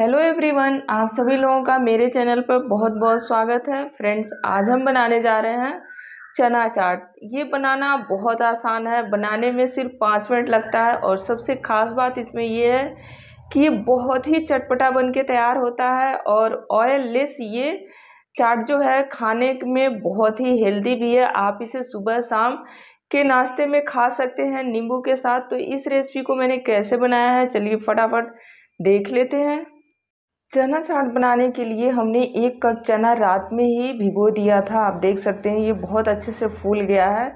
hello everyone आप सभी लोगों का मेरे चैनल पर बहुत बहुत स्वागत है फ्रेंड्स आज हम बनाने जा रहे हैं चना चाट ये बनाना बहुत आसान है बनाने में सिर्फ पाँच मिनट लगता है और सबसे ख़ास बात इसमें ये है कि ये बहुत ही चटपटा बन के तैयार होता है और ऑयल लेस ये चाट जो है खाने में बहुत ही हेल्दी भी है आप इसे सुबह शाम के नाश्ते में खा सकते हैं नींबू के साथ तो इस रेसिपी को मैंने कैसे बनाया है चलिए फटाफट देख लेते हैं चना चाट बनाने के लिए हमने एक कप चना रात में ही भिगो दिया था आप देख सकते हैं ये बहुत अच्छे से फूल गया है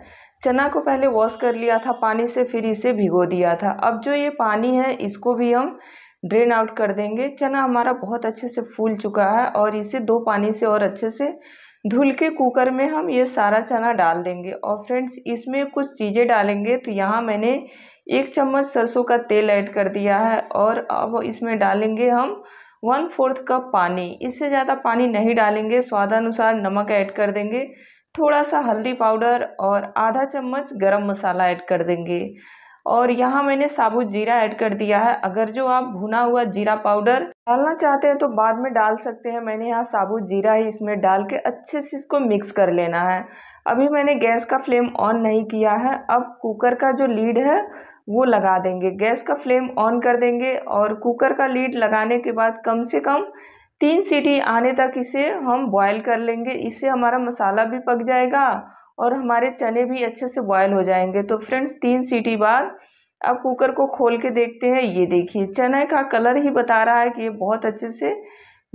चना को पहले वॉश कर लिया था पानी से फिर इसे भिगो दिया था अब जो ये पानी है इसको भी हम ड्रेन आउट कर देंगे चना हमारा बहुत अच्छे से फूल चुका है और इसे दो पानी से और अच्छे से धुल के कुकर में हम ये सारा चना डाल देंगे और फ्रेंड्स इसमें कुछ चीज़ें डालेंगे तो यहाँ मैंने एक चम्मच सरसों का तेल ऐड कर दिया है और अब इसमें डालेंगे हम वन फोर्थ कप पानी इससे ज़्यादा पानी नहीं डालेंगे स्वादानुसार नमक ऐड कर देंगे थोड़ा सा हल्दी पाउडर और आधा चम्मच गरम मसाला ऐड कर देंगे और यहाँ मैंने साबुत जीरा ऐड कर दिया है अगर जो आप भुना हुआ जीरा पाउडर डालना चाहते हैं तो बाद में डाल सकते हैं मैंने यहाँ साबुत जीरा ही इसमें डाल के अच्छे से इसको मिक्स कर लेना है अभी मैंने गैस का फ्लेम ऑन नहीं किया है अब कुकर का जो लीड है वो लगा देंगे गैस का फ्लेम ऑन कर देंगे और कुकर का लीड लगाने के बाद कम से कम तीन सीटी आने तक इसे हम बॉयल कर लेंगे इससे हमारा मसाला भी पक जाएगा और हमारे चने भी अच्छे से बॉयल हो जाएंगे तो फ्रेंड्स तीन सीटी बाद अब कुकर को खोल के देखते हैं ये देखिए चने का कलर ही बता रहा है कि ये बहुत अच्छे से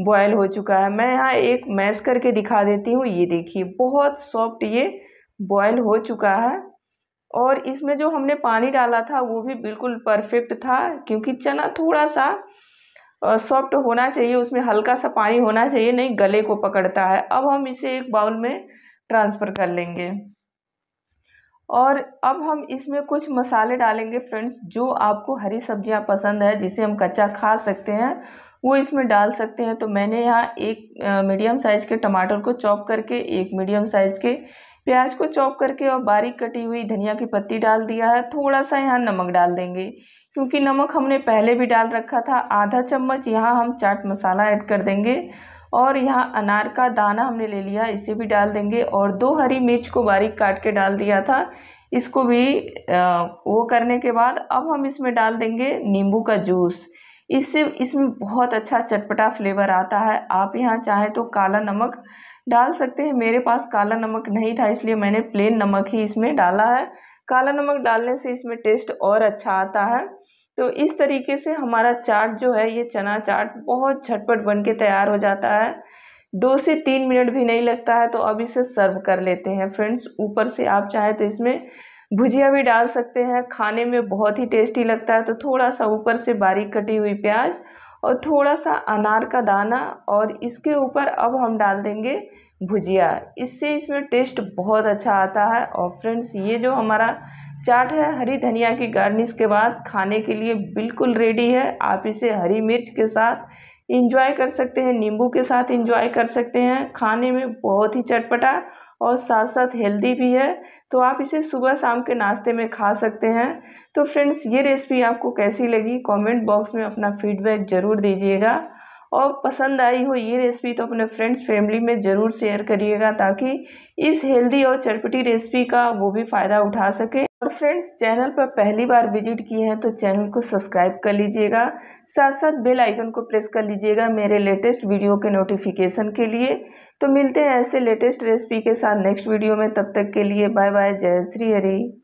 बॉयल हो चुका है मैं यहाँ एक मैश करके दिखा देती हूँ ये देखिए बहुत सॉफ्ट ये बॉयल हो चुका है और इसमें जो हमने पानी डाला था वो भी बिल्कुल परफेक्ट था क्योंकि चना थोड़ा सा सॉफ्ट होना चाहिए उसमें हल्का सा पानी होना चाहिए नहीं गले को पकड़ता है अब हम इसे एक बाउल में ट्रांसफ़र कर लेंगे और अब हम इसमें कुछ मसाले डालेंगे फ्रेंड्स जो आपको हरी सब्जियां पसंद है जिसे हम कच्चा खा सकते हैं वो इसमें डाल सकते हैं तो मैंने यहाँ एक मीडियम साइज़ के टमाटर को चॉप करके एक मीडियम साइज़ के प्याज को चॉप करके और बारीक कटी हुई धनिया की पत्ती डाल दिया है थोड़ा सा यहाँ नमक डाल देंगे क्योंकि नमक हमने पहले भी डाल रखा था आधा चम्मच यहाँ हम चाट मसाला ऐड कर देंगे और यहाँ अनार का दाना हमने ले लिया इसे भी डाल देंगे और दो हरी मिर्च को बारीक काट के डाल दिया था इसको भी वो करने के बाद अब हम इसमें डाल देंगे नींबू का जूस इससे इसमें बहुत अच्छा चटपटा फ्लेवर आता है आप यहाँ चाहें तो काला नमक डाल सकते हैं मेरे पास काला नमक नहीं था इसलिए मैंने प्लेन नमक ही इसमें डाला है काला नमक डालने से इसमें टेस्ट और अच्छा आता है तो इस तरीके से हमारा चाट जो है ये चना चाट बहुत झटपट बन के तैयार हो जाता है दो से तीन मिनट भी नहीं लगता है तो अब इसे सर्व कर लेते हैं फ्रेंड्स ऊपर से आप चाहे तो इसमें भुजिया भी डाल सकते हैं खाने में बहुत ही टेस्टी लगता है तो थोड़ा सा ऊपर से बारीक कटी हुई प्याज और थोड़ा सा अनार का दाना और इसके ऊपर अब हम डाल देंगे भुजिया इससे इसमें टेस्ट बहुत अच्छा आता है और फ्रेंड्स ये जो हमारा चाट है हरी धनिया की गार्निश के बाद खाने के लिए बिल्कुल रेडी है आप इसे हरी मिर्च के साथ इंजॉय कर सकते हैं नींबू के साथ इंजॉय कर सकते हैं खाने में बहुत ही चटपटा और साथ साथ हेल्दी भी है तो आप इसे सुबह शाम के नाश्ते में खा सकते हैं तो फ्रेंड्स ये रेसिपी आपको कैसी लगी कमेंट बॉक्स में अपना फीडबैक ज़रूर दीजिएगा और पसंद आई हो ये रेसिपी तो अपने फ्रेंड्स फैमिली में ज़रूर शेयर करिएगा ताकि इस हेल्दी और चटपटी रेसिपी का वो भी फ़ायदा उठा सके और फ्रेंड्स चैनल पर पहली बार विजिट किए हैं तो चैनल को सब्सक्राइब कर लीजिएगा साथ साथ बेल आइकन को प्रेस कर लीजिएगा मेरे लेटेस्ट वीडियो के नोटिफिकेशन के लिए तो मिलते हैं ऐसे लेटेस्ट रेसिपी के साथ नेक्स्ट वीडियो में तब तक के लिए बाय बाय जय श्री हरी